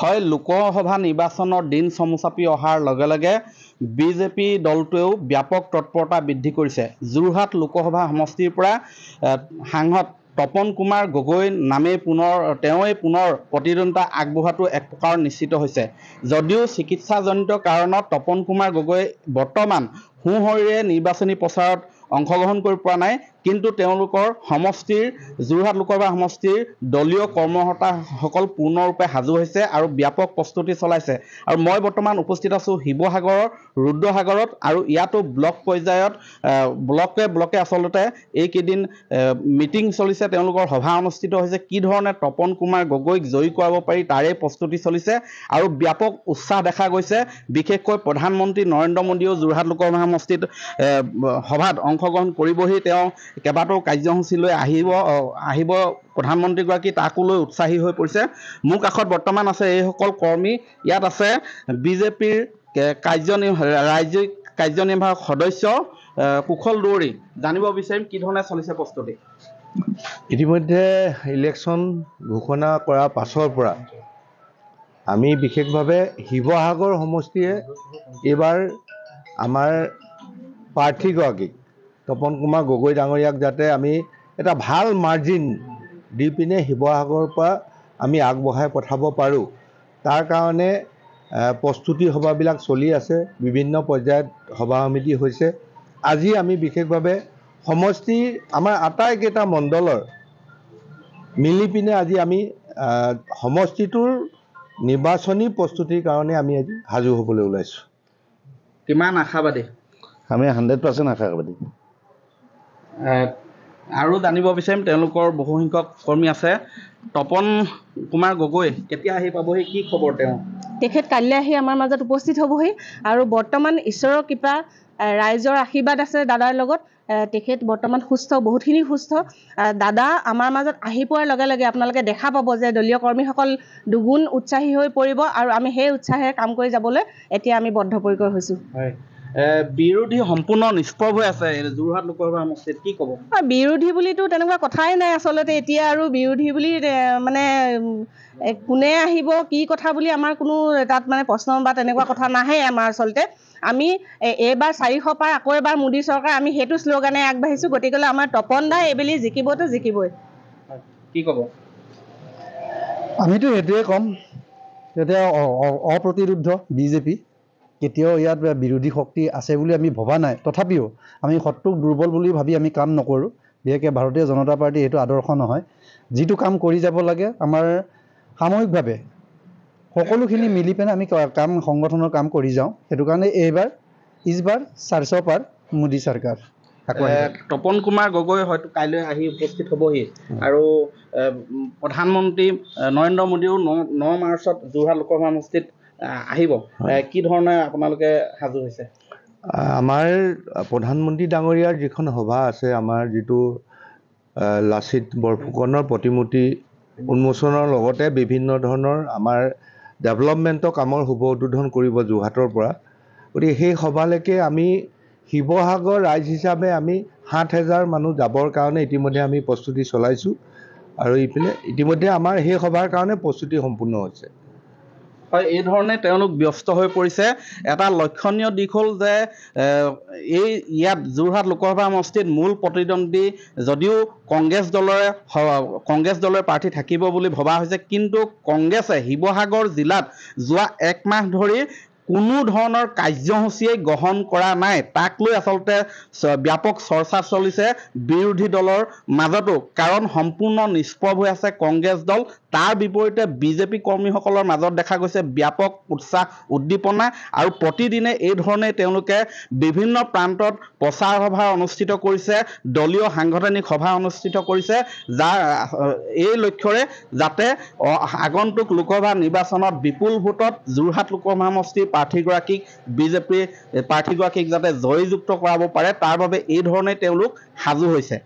হয় লোকসভা নিৰ্বাচনৰ দিন চমুচাপি অহাৰ লগে লগে বিজেপি দলটোৱেও ব্যাপক তৎপৰতা বৃদ্ধি কৰিছে যোৰহাট লোকসভা সমষ্টিৰ পৰা সাংসদ তপন কুমাৰ গগৈ নামেই পুনৰ তেওঁৱেই পুনৰ প্ৰতিদ্বন্দ্বিতা আগবঢ়োৱাটো এক প্ৰকাৰ নিশ্চিত হৈছে যদিও চিকিৎসাজনিত কাৰণত তপন কুমাৰ গগৈ বৰ্তমান সোঁহৰিৰে নিৰ্বাচনী প্ৰচাৰত অংশগ্ৰহণ কৰিব পৰা নাই কিন্তু তেওঁলোকৰ সমষ্টিৰ যোৰহাট লোকসভা সমষ্টিৰ দলীয় কৰ্মকৰ্তাসকল পূৰ্ণৰূপে সাজু হৈছে আৰু ব্যাপক প্ৰস্তুতি চলাইছে আৰু মই বৰ্তমান উপস্থিত আছোঁ শিৱসাগৰৰ ৰুদ্ৰসাগৰত আৰু ইয়াতো ব্লক পৰ্যায়ত ব্লকে ব্লকে আচলতে এইকেইদিন মিটিং চলিছে তেওঁলোকৰ সভা অনুষ্ঠিত হৈছে কি ধৰণে তপন কুমাৰ গগৈক জয়ী কৰাব পাৰি তাৰে প্ৰস্তুতি চলিছে আৰু ব্যাপক উৎসাহ দেখা গৈছে বিশেষকৈ প্ৰধানমন্ত্ৰী নৰেন্দ্ৰ মোদীয়েও যোৰহাট লোকসভা সমষ্টিত সভাত অংশগ্ৰহণ কৰিবহি তেওঁ কেইবাটাও কাৰ্যসূচী লৈ আহিব আহিব প্ৰধানমন্ত্ৰীগৰাকী তাকো লৈ উৎসাহী হৈ পৰিছে মোৰ কাষত বৰ্তমান আছে এইসকল কৰ্মী ইয়াত আছে বিজেপিৰ কাৰ্যনিৰ্ ৰাজ্যিক কাৰ্যনিৰ্বাহক সদস্য কুশল দুৱৰী জানিব বিচাৰিম কি ধৰণে চলিছে প্ৰস্তুতি ইতিমধ্যে ইলেকশ্যন ঘোষণা কৰাৰ পাছৰ পৰা আমি বিশেষভাৱে শিৱসাগৰ সমষ্টিয়ে এইবাৰ আমাৰ প্ৰাৰ্থীগৰাকীক তপন কুমাৰ গগৈ ডাঙৰীয়াক যাতে আমি এটা ভাল মাৰ্জিন দি পিনে শিৱসাগৰৰ পৰা আমি আগবঢ়াই পঠাব পাৰোঁ তাৰ কাৰণে প্ৰস্তুতি সভাবিলাক চলি আছে বিভিন্ন পৰ্যায়ত সভা সমিতি হৈছে আজি আমি বিশেষভাৱে সমষ্টিৰ আমাৰ আটাইকেইটা মণ্ডলৰ মিলি পিনে আজি আমি সমষ্টিটোৰ নিৰ্বাচনী প্ৰস্তুতিৰ কাৰণে আমি আজি সাজু হ'বলৈ ওলাইছোঁ কিমান আশাবাদী আমি হাণ্ড্ৰেড পাৰ্চেণ্ট আশাবাদী আৰু জানিব বিচাৰিম তেওঁলোকৰ বহুসংখ্যক কৰ্মী আছে তপন কুমাৰ গগৈ কেতিয়া আহি পাবহি কি খবৰ তেওঁ তেখেত কাইলৈ আহি আমাৰ মাজত উপস্থিত হ'বহি আৰু বৰ্তমান ঈশ্বৰৰ কৃপা ৰাইজৰ আশীৰ্বাদ আছে দাদাৰ লগত তেখেত বৰ্তমান সুস্থ বহুতখিনি সুস্থ দাদা আমাৰ মাজত আহি পোৱাৰ লগে লগে আপোনালোকে দেখা পাব যে দলীয় কৰ্মীসকল দুগুণ উৎসাহী হৈ পৰিব আৰু আমি সেই উৎসাহেৰে কাম কৰি যাবলৈ এতিয়া আমি বদ্ধপৰিকৰ হৈছোঁ বিৰোধী সম্পূৰ্ণ নিষ্প্ৰভ হৈ আছে যোৰহাট লোকসভা সমষ্টিত কি ক'ব বিৰোধী বুলিতো তেনেকুৱা কথাই নাই আচলতে এতিয়া আৰু বিৰোধী বুলি মানে কোনে আহিব কি কথা বুলি আমাৰ কোনো তাত মানে প্ৰশ্ন বা তেনেকুৱা কথা নাহে আমাৰ আচলতে আমি এইবাৰ চাৰিশ পাৰ আকৌ এবাৰ মোদী চৰকাৰ আমি সেইটো শ্লোগানে আগবাঢ়িছো গতিকে আমাৰ তপন দা এইবেলি জিকিবতো জিকিবই কি ক'ব আমিতো এইটোৱে ক'ম এতিয়া অপ্ৰতিৰোধ বিজেপি কেতিয়াও ইয়াত বিৰোধী শক্তি আছে বুলি আমি ভবা নাই তথাপিও আমি শত্ৰুক দুৰ্বল বুলি ভাবি আমি কাম নকৰোঁ বিশেষকৈ ভাৰতীয় জনতা পাৰ্টী এইটো আদৰ্শ নহয় যিটো কাম কৰি যাব লাগে আমাৰ সাময়িকভাৱে সকলোখিনি মিলি পিনে আমি কাম সংগঠনৰ কাম কৰি যাওঁ সেইটো কাৰণে এইবাৰ ইজবাৰ চাৰ্চ পাৰ মোদী চৰকাৰ তপন কুমাৰ গগৈ হয়তো কাইলৈ আহি উপস্থিত হ'বহি আৰু প্ৰধানমন্ত্ৰী নৰেন্দ্ৰ মোদীয়েও ন ন মাৰ্চত যোৰহাট লোকসভা সমষ্টিত আহিব কি ধৰণে আপোনালোকে সাজু হৈছে আমাৰ প্ৰধানমন্ত্ৰী ডাঙৰীয়াৰ যিখন সভা আছে আমাৰ যিটো লাচিত বৰফুকনৰ প্ৰতিমূৰ্তি উন্মোচনৰ লগতে বিভিন্ন ধৰণৰ আমাৰ ডেভেলপমেণ্টৰ কামৰ শুভ উদ্বোধন কৰিব যোৰহাটৰ পৰা গতিকে সেই সভালৈকে আমি শিৱসাগৰ ৰাইজ হিচাপে আমি সাত হেজাৰ মানুহ যাবৰ কাৰণে ইতিমধ্যে আমি প্ৰস্তুতি চলাইছোঁ আৰু ইপিনে ইতিমধ্যে আমাৰ সেই সভাৰ কাৰণে প্ৰস্তুতি সম্পূৰ্ণ হৈছে হয় এই ধৰণে তেওঁলোক ব্যস্ত হৈ পৰিছে এটা লক্ষণীয় দিশ হ'ল যে এই ইয়াত যোৰহাট লোকসভা সমষ্টিত মূল প্ৰতিদ্বন্দ্বী যদিও কংগ্ৰেছ দলৰে কংগ্ৰেছ দলৰ প্ৰাৰ্থী থাকিব বুলি ভবা হৈছে কিন্তু কংগ্ৰেছে শিৱসাগৰ জিলাত যোৱা এক মাহ ধৰি কোনো ধৰণৰ কাৰ্যসূচীয়ে গ্ৰহণ কৰা নাই তাক লৈ আচলতে ব্যাপক চৰ্চা চলিছে বিৰোধী দলৰ মাজতো কাৰণ সম্পূৰ্ণ নিষ্প্ৰভ হৈ আছে কংগ্ৰেছ দল তাৰ বিপৰীতে বিজেপি কৰ্মীসকলৰ মাজত দেখা গৈছে ব্যাপক উৎসাহ উদ্দীপনা আৰু প্ৰতিদিনে এই এইধৰণে তেওঁলোকে বিভিন্ন প্ৰান্তত প্ৰচাৰ সভা অনুষ্ঠিত কৰিছে দলীয় সাংগঠনিক সভা অনুষ্ঠিত কৰিছে যাৰ এই লক্ষ্যৰে যাতে আগন্তুক লোকসভা নিৰ্বাচনত বিপুল ভোটত যোৰহাট লোকসভা সমষ্টিৰ প্ৰাৰ্থীগৰাকীক বিজেপিৰ প্ৰাৰ্থীগৰাকীক যাতে জয়যুক্ত কৰাব পাৰে তাৰ বাবে এই এইধৰণে তেওঁলোক সাজু হৈছে